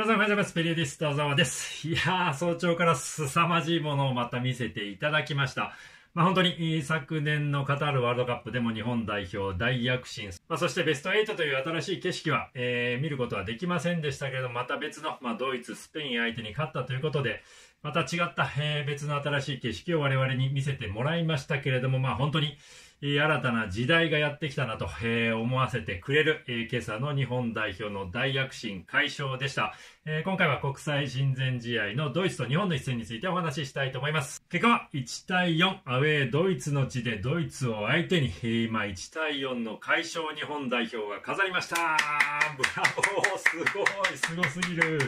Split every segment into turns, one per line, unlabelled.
皆さんおはようございます。ペリエディスト小です。いやー、早朝から凄まじいものをまた見せていただきました。まあ、本当に昨年のカタールワールドカップでも日本代表大躍進、まあ、そしてベスト8という新しい景色は、えー、見ることはできませんでしたけれどまた別の、まあ、ドイツ、スペイン相手に勝ったということで、また違った、えー、別の新しい景色を我々に見せてもらいましたけれども、まあ、本当に新たな時代がやってきたなと、えー、思わせてくれる、えー、今朝の日本代表の大躍進解消でした、えー、今回は国際親善試合のドイツと日本の一戦についてお話ししたいと思います結果は1対4アウェードイツの地でドイツを相手に、えー、今1対4の解消日本代表が飾りましたブラボーすごいすごすぎる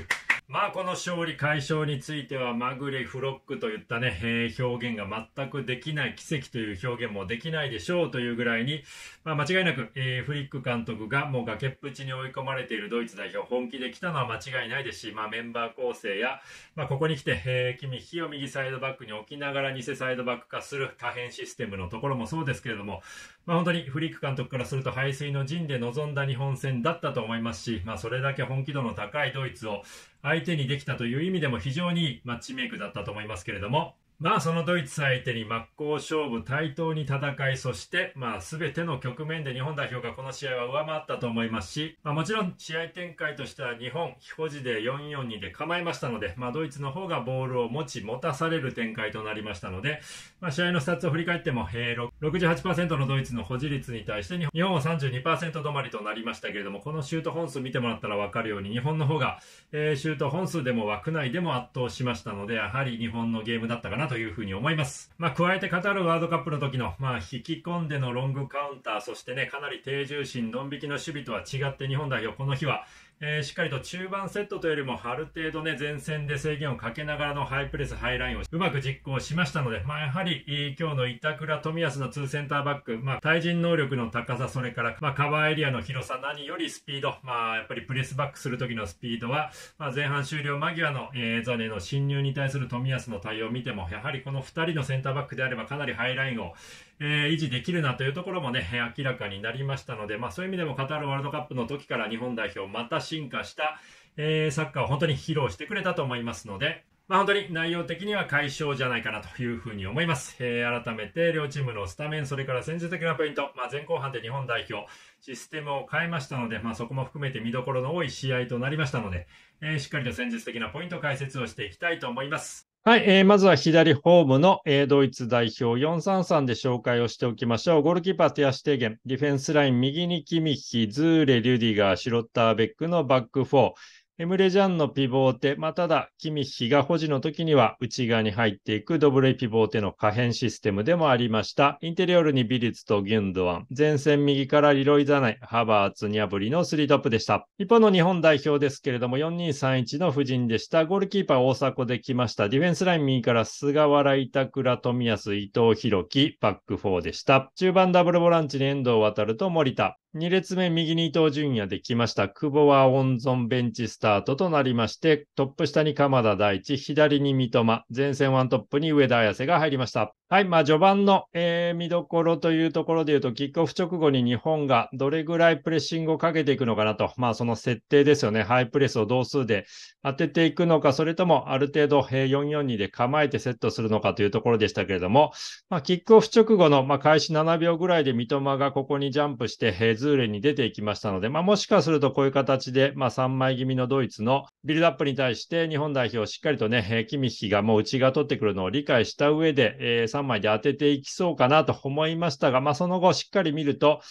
まあこの勝利解消についてはまぐれフロックといったね、えー、表現が全くできない奇跡という表現もできないでしょうというぐらいに、まあ、間違いなく、えー、フリック監督がもう崖っぷちに追い込まれているドイツ代表本気で来たのは間違いないですし、まあ、メンバー構成や、まあ、ここに来て、えー、君火を右サイドバックに置きながら偽サイドバック化する可変システムのところもそうですけれども、まあ、本当にフリック監督からすると背水の陣で臨んだ日本戦だったと思いますし、まあ、それだけ本気度の高いドイツを相手にできたという意味でも非常にマッチメイクだったと思いますけれども、まあそのドイツ相手に真っ向勝負、対等に戦い、そしてまあ全ての局面で日本代表がこの試合は上回ったと思いますし、まあもちろん試合展開としては日本、保持で442で構えましたので、まあドイツの方がボールを持ち、持たされる展開となりましたので、まあ試合のスタッツを振り返っても、えー、68%のドイツの保持率に対して日本は32%止まりとなりましたけれどもこのシュート本数見てもらったら分かるように日本の方が、えー、シュート本数でも枠内でも圧倒しましたのでやはり日本のゲームだったかなというふうに思います、まあ、加えてカタールワールドカップの時の、まあ、引き込んでのロングカウンターそしてねかなり低重心ドン引きの守備とは違って日本代表この日はえー、しっかりと中盤セットというよりもある程度ね前線で制限をかけながらのハイプレスハイラインをうまく実行しましたので、まあ、やはり今日の板倉冨安の2センターバック、まあ、対人能力の高さ、それから、まあ、カバーエリアの広さ、何よりスピード、まあ、やっぱりプレスバックする時のスピードは、まあ、前半終了間際の、えー、ザネの侵入に対する冨安の対応を見ても、やはりこの2人のセンターバックであれば、かなりハイラインを、えー、維持できるなというところもね、明らかになりましたので、まあ、そういう意味でもカタールワールドカップの時から日本代表、また進化した、えー、サッカーを本当に披露してくれたと思いますので、まあ、本当に内容的には解消じゃないかなというふうに思います。えー、改めて両チームのスタメン、それから戦術的なポイント、まあ、前後半で日本代表、システムを変えましたので、まあ、そこも含めて見どころの多い試合となりましたので、えー、しっかりと戦術的なポイント解説をしていきたいと思います。はい、えー、まずは左ホームの、えー、ドイツ代表433で紹介をしておきましょう。ゴールキーパー、手足提言、ディフェンスライン、右にキミヒ、ズーレ、リュディガー、シロッターベックのバック4。エムレ・ジャンのピボーテ、まあ、ただ、キミヒが保持の時には内側に入っていくドブレイピボーテの可変システムでもありました。インテリオールにビリツとギュンドワン、前線右からリロイ・ザナイ、ハバーツ、ニャブリの3トップでした。一方の日本代表ですけれども、4231の布陣でした。ゴールキーパー大迫できました。ディフェンスライン右から菅原、板倉、富安、伊藤弘樹、バック4でした。中盤ダブルボランチに遠藤渡ると森田。2列目、右に伊藤純也できました。久保は温存ベンチスタートとなりまして、トップ下に鎌田大地、左に三笘、前線ワントップに上田綺世が入りました。はい、まあ、序盤の、えー、見どころというところで言うと、キックオフ直後に日本がどれぐらいプレッシングをかけていくのかなと、まあ、その設定ですよね、ハイプレスを同数で当てていくのか、それともある程度、えー、442で構えてセットするのかというところでしたけれども、まあ、キックオフ直後の、まあ、開始7秒ぐらいで三笘がここにジャンプして、えー、ズーレに出ていきましたので、まあ、もしかするとこういう形で、まあ、3枚気味のドイツの、ビルドアップに対して日本代表しっかりとね、キミヒがもう内側取ってくるのを理解した上で、えー、3枚で当てていきそうかなと思いましたが、まあ、その後しっかり見ると、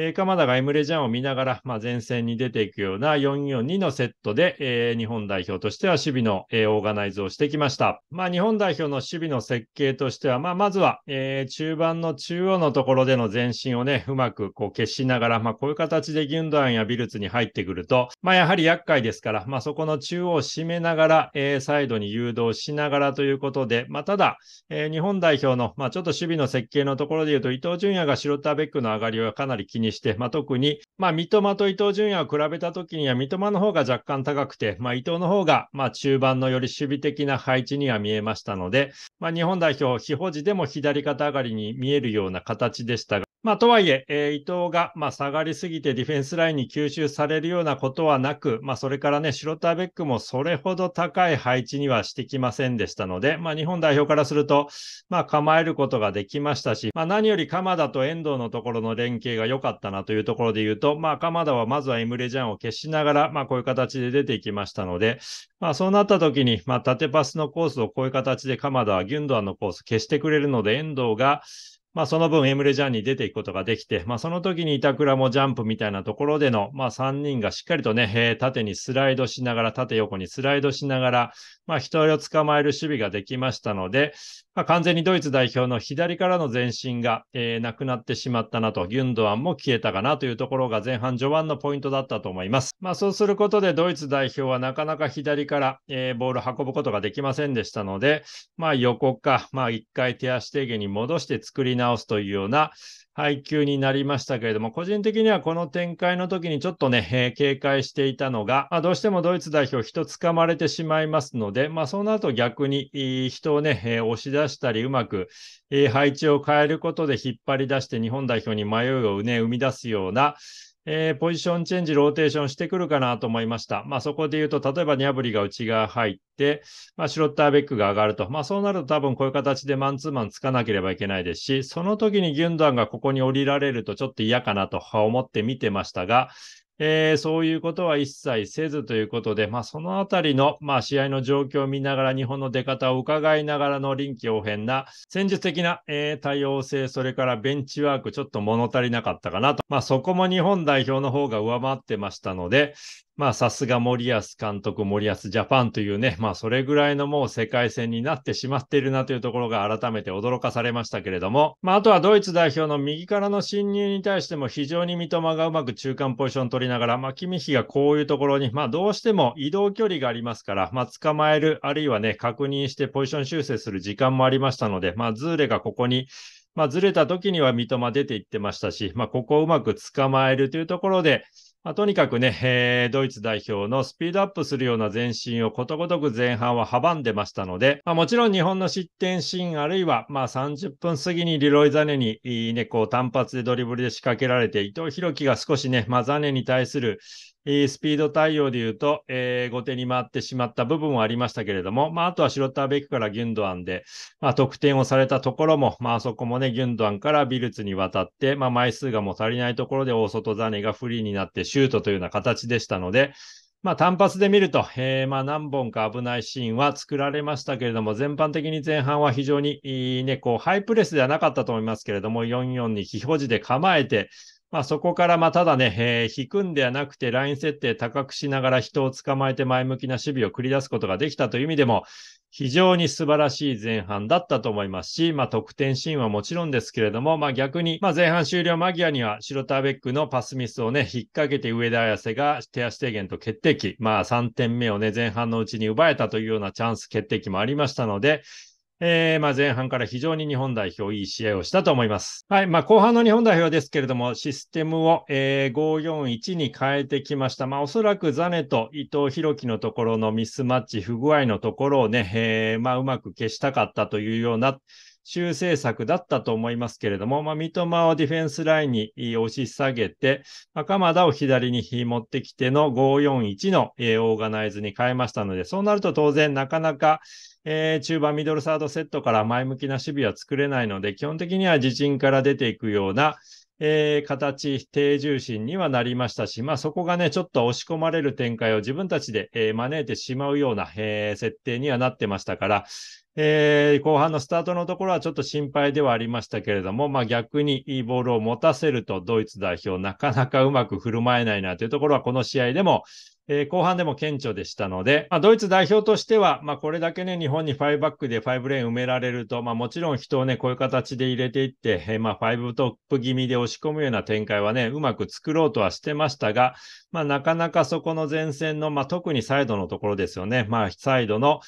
えー、鎌田がエムレジャンを見ながら、まあ、前線に出ていくような442のセットで、えー、日本代表としては守備の、えー、オーガナイズをしてきました。まあ、日本代表の守備の設計としては、まあ、まずは、え中盤の中央のところでの前進をね、うまくこう消しながら、まこういう形でギュンドアンやビルツに入ってくると、まやはり厄介ですから、まそこの中央を締めながら、えサイドに誘導しながらということで、まただ、え日本代表の、まちょっと守備の設計のところで言うと、伊藤純也が白田ベックの上がりはかなり気ににして、まあ、特に、まあ、三笘と伊東純也を比べたときには、三笘の方が若干高くて、まあ、伊東の方が、まあ、中盤のより守備的な配置には見えましたので、まあ、日本代表、非保持でも左肩上がりに見えるような形でしたが、まあ、とはいええー、伊藤が、まあ、下がりすぎてディフェンスラインに吸収されるようなことはなく、まあ、それからね、シロターベックもそれほど高い配置にはしてきませんでしたので、まあ、日本代表からすると、まあ、構えることができましたし、まあ、何より鎌田と遠藤のところの連携が良かったなというところで言うと、まあ、鎌田はまずはエムレジャンを消しながら、まあ、こういう形で出ていきましたので、まあ、そうなった時に、まあ、縦パスのコースをこういう形で鎌田はギュンドアンのコース消してくれるので、遠藤が、まあ、その分、エムレ・ジャーに出ていくことができて、まあ、その時に板倉もジャンプみたいなところでの、まあ、3人がしっかりとね、えー、縦にスライドしながら、縦横にスライドしながら、まあ、人を捕まえる守備ができましたので、まあ、完全にドイツ代表の左からの前進が、えー、なくなってしまったなと、ギュンドアンも消えたかなというところが前半序盤のポイントだったと思います。まあ、そうすることで、ドイツ代表はなかなか左から、えー、ボールを運ぶことができませんでしたので、まあ、横か、まあ、一回手足提言に戻して作り直直すというような配球になりましたけれども、個人的にはこの展開の時にちょっとね、えー、警戒していたのが、まあ、どうしてもドイツ代表人掴まれてしまいますので、まあ、その後と逆に人をね、えー、押し出したり、うまく、えー、配置を変えることで引っ張り出して日本代表に迷いをね、生み出すような、えー、ポジションチェンジ、ローテーションしてくるかなと思いました。まあ、そこで言うと、例えばニャブリが内側入って、まあ、シュロッターベックが上がると。まあ、そうなると多分こういう形でマンツーマンつかなければいけないですし、その時にギュンダンがここに降りられるとちょっと嫌かなと思って見てましたが、えー、そういうことは一切せずということで、まあ、そのあたりの、まあ、試合の状況を見ながら、日本の出方を伺いながらの臨機応変な戦術的な、えー、多様性、それからベンチワーク、ちょっと物足りなかったかなと、まあ、そこも日本代表の方が上回ってましたので、まあ、さすが森保監督、森保ジャパンというね、まあ、それぐらいのもう世界戦になってしまっているなというところが改めて驚かされましたけれども、まあ、あとはドイツ代表の右からの侵入に対しても非常に三笘がうまく中間ポジション取りながら、まあ、君ミがこういうところに、まあ、どうしても移動距離がありますから、まあ、捕まえる、あるいはね、確認してポジション修正する時間もありましたので、まあ、ズーレがここにまあ、ずれた時には三笘出ていってましたし、まあ、ここをうまく捕まえるというところで、まあ、とにかくね、えー、ドイツ代表のスピードアップするような前進をことごとく前半は阻んでましたので、まあ、もちろん日本の失点シーンあるいは、まあ、30分過ぎにリロイ・ザネに、ね、こう単発でドリブルで仕掛けられて伊藤博樹が少しね、まあ、ザネに対する、スピード対応で言うと、えー、後手に回ってしまった部分はありましたけれども、まあ、あとはシロッターベックからギュンドアンで、まあ、得点をされたところも、まあ、そこもね、ギュンドアンからビルツに渡って、まあ、枚数がもう足りないところで大外ザネがフリーになってシュートというような形でしたので、まあ、単発で見ると、えー、まあ何本か危ないシーンは作られましたけれども、全般的に前半は非常に、ね、こうハイプレスではなかったと思いますけれども、4-4に非表示で構えて、まあ、そこからまあただね、えー、引くんではなくて、ライン設定高くしながら人を捕まえて前向きな守備を繰り出すことができたという意味でも、非常に素晴らしい前半だったと思いますし、まあ、得点シーンはもちろんですけれども、まあ、逆に、まあ、前半終了間際にはシロターベックのパスミスをね、引っ掛けて上田綺世が手足提言と決定機、まあ、3点目をね、前半のうちに奪えたというようなチャンス決定機もありましたので、えー、まあ、前半から非常に日本代表いい試合をしたと思います。はい、まあ、後半の日本代表ですけれども、システムを、えー、541に変えてきました。まあ、おそらくザネと伊藤博樹のところのミスマッチ、不具合のところをね、えー、まあ、うまく消したかったというような修正策だったと思いますけれども、まあ、三笘をディフェンスラインに押し下げて、まあ、鎌田を左に持ってきての541の、オーガナイズに変えましたので、そうなると当然なかなか、えー、中盤ミドルサードセットから前向きな守備は作れないので、基本的には自陣から出ていくような、えー、形、低重心にはなりましたし、まあ、そこがね、ちょっと押し込まれる展開を自分たちで、えー、招いてしまうような、えー、設定にはなってましたから、えー、後半のスタートのところはちょっと心配ではありましたけれども、まあ、逆にいいボールを持たせるとドイツ代表なかなかうまく振る舞えないなというところはこの試合でも、えー、後半でも顕著でしたので、まあ、ドイツ代表としては、まあ、これだけね日本に5バックで5レーン埋められると、まあ、もちろん人をねこういう形で入れていって、えー、まあ、5トップ気味で押し込むような展開はねうまく作ろうとはしてましたが、まあ、なかなかそこの前線の、まあ、特にサイドのところですよね、まあ、サイドの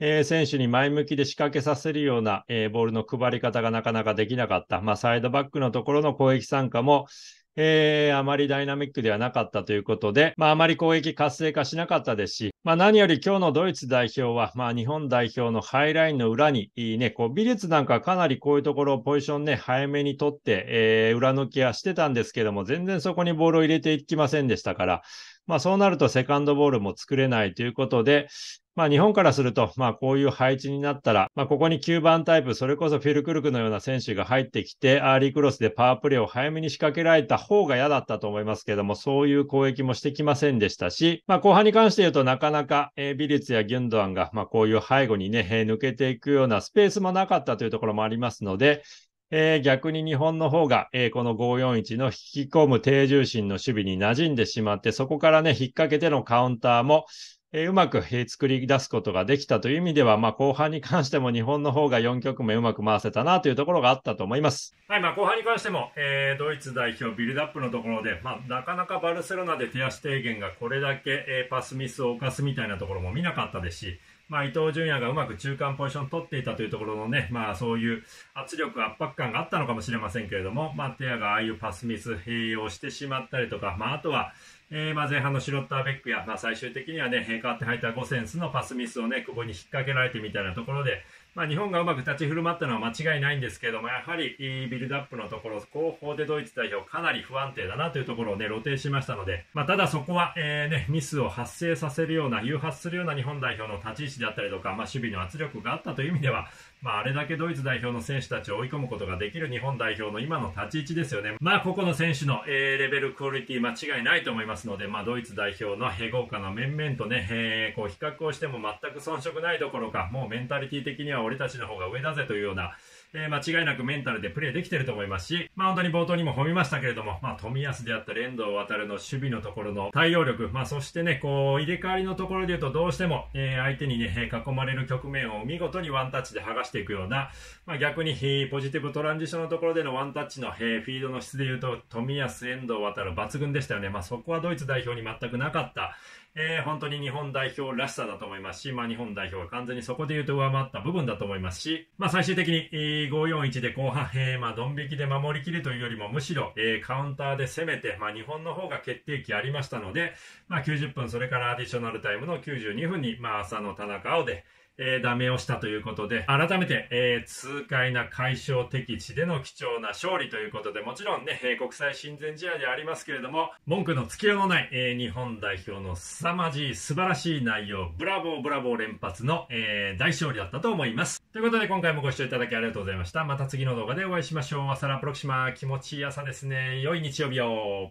えー、選手に前向きで仕掛けさせるような、えー、ボールの配り方がなかなかできなかった、まあ、サイドバックのところの攻撃参加も、えー、あまりダイナミックではなかったということで、まあ、あまり攻撃活性化しなかったですし、まあ、何より今日のドイツ代表は、まあ、日本代表のハイラインの裏に、ね、こう美術なんかかなりこういうところをポジションね、早めに取って、えー、裏抜きはしてたんですけども、全然そこにボールを入れていきませんでしたから、まあ、そうなるとセカンドボールも作れないということで、まあ、日本からすると、まあ、こういう配置になったら、まあ、ここに9番タイプ、それこそフィル・クルクのような選手が入ってきて、アーリークロスでパワープレイを早めに仕掛けられた方が嫌だったと思いますけども、そういう攻撃もしてきませんでしたし、まあ、後半に関して言うとなかなか、えー、ビリツやギュンドアンが、まあ、こういう背後にね、えー、抜けていくようなスペースもなかったというところもありますので、えー、逆に日本の方が、えー、この541の引き込む低重心の守備に馴染んでしまって、そこからね、引っ掛けてのカウンターも、えー、うまく、えー、作り出すことができたという意味では、まあ、後半に関しても日本の方が4局目うまく回せたなというところがあったと思います、はいまあ、後半に関しても、えー、ドイツ代表ビルドアップのところで、まあ、なかなかバルセロナで手足提言がこれだけ、えー、パスミスを犯すみたいなところも見なかったですし、まあ、伊東純也がうまく中間ポジション取っていたというところのね、まあ、そういう圧力、圧迫感があったのかもしれませんけれども、まあ、テアがああいうパスミス、併用してしまったりとか、まあ、あとは、えー、まあ前半のシュロッターベックや、まあ、最終的にはね、変わって入ったゴセンスのパスミスをね、ここに引っ掛けられてみたいなところで、まあ、日本がうまく立ち振る舞ったのは間違いないんですけれども、やはりビルドアップのところ、後方でドイツ代表、かなり不安定だなというところを、ね、露呈しましたので、まあ、ただそこは、えーね、ミスを発生させるような、誘発するような日本代表の立ち位置であったりとか、まあ、守備の圧力があったという意味では、まあ、あれだけドイツ代表の選手たちを追い込むことができる日本代表の今の立ち位置ですよね、まあ、ここの選手の、えー、レベル、クオリティ間違いないと思いますので、まあ、ドイツ代表の平豪華な面々とね、えー、こう比較をしても全く遜色ないどころか、もうメンタリティ的には俺たちの方が上だぜというような、えー、間違いなくメンタルでプレーできてると思いますし、まあ、本当に冒頭にも褒めましたけれども、まあ、富安であったり遠藤航の守備のところの対応力、まあ、そしてね、こう、入れ替わりのところで言うと、どうしても、えー、相手にね、囲まれる局面を見事にワンタッチで剥がしていくような、まあ、逆に、ポジティブトランジションのところでのワンタッチの、えー、フィードの質で言うと、富安、遠藤航抜群でしたよね。まあ、そこはドイツ代表に全くなかった、えー、本当に日本代表らしさだと思いますし、まあ、日本代表は完全にそこで言うと上回った部分だとと思いますし、まあ、最終的に、えー、541で後半、えー、まあ、ドン引きで守りきるというよりも、むしろ、えー、カウンターで攻めて、まあ、日本の方が決定機ありましたので、まあ、90分、それからアディショナルタイムの92分に、まあ、朝の田中青で、えー、ダメをしたということで、改めて、えー、痛快な解消敵地での貴重な勝利ということで、もちろんね、えー、国際親善試合でありますけれども、文句のつけようのない、えー、日本代表の凄まじい素晴らしい内容、ブラボーブラボー連発の、えー、大勝利だったと思います。ということで、今回もご視聴いただきありがとうございました。また次の動画でお会いしましょう。朝ラプロキシマ、気持ちいい朝ですね。良い日曜日を。